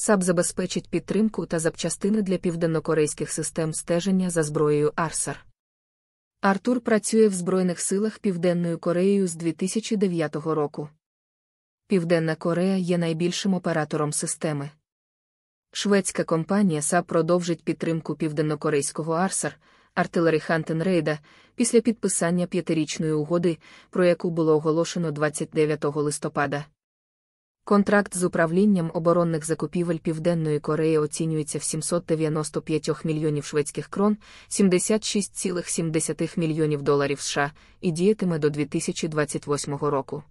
САП забезпечить підтримку та запчастини для південнокорейських систем стеження за зброєю Арсар. Артур працює в Збройних силах Південної Кореї з 2009 року. Південна Корея є найбільшим оператором системи. Шведська компанія САП продовжить підтримку південнокорейського Арсар, артилері Хантенрейда, після підписання п'ятирічної угоди, про яку було оголошено 29 листопада. Контракт з управлінням оборонних закупівель Південної Кореї оцінюється в 795 мільйонів шведських крон, 76,7 мільйонів доларів США і діятиме до 2028 року.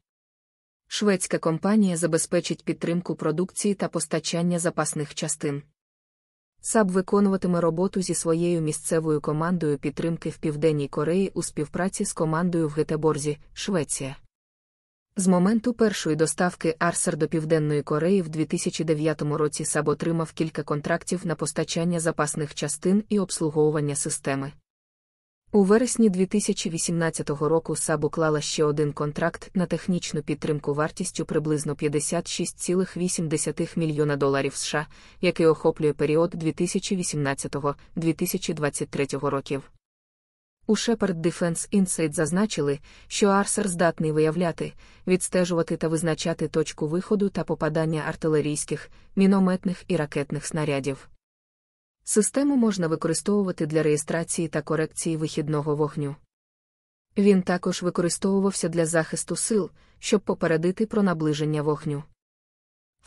Шведська компанія забезпечить підтримку продукції та постачання запасних частин. САБ виконуватиме роботу зі своєю місцевою командою підтримки в Південній Кореї у співпраці з командою в Гетеборзі, Швеція. З моменту першої доставки Арсер до Південної Кореї в 2009 році САБ отримав кілька контрактів на постачання запасних частин і обслуговування системи. У вересні 2018 року САБ уклала ще один контракт на технічну підтримку вартістю приблизно 56,8 мільйона доларів США, який охоплює період 2018-2023 років. У Shepard Defense Insight зазначили, що Арсер здатний виявляти, відстежувати та визначати точку виходу та попадання артилерійських, мінометних і ракетних снарядів. Систему можна використовувати для реєстрації та корекції вихідного вогню. Він також використовувався для захисту сил, щоб попередити про наближення вогню.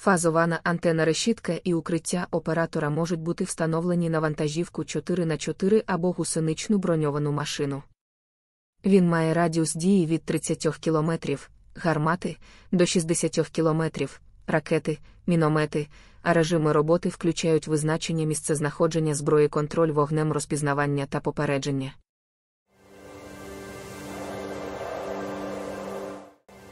Фазована антена решітка і укриття оператора можуть бути встановлені на вантажівку 4х4 або гусеничну броньовану машину. Він має радіус дії від 30 км, гармати до 60 км, ракети, міномети, а режими роботи включають визначення місцезнаходження зброї контроль вогнем розпізнавання та попередження.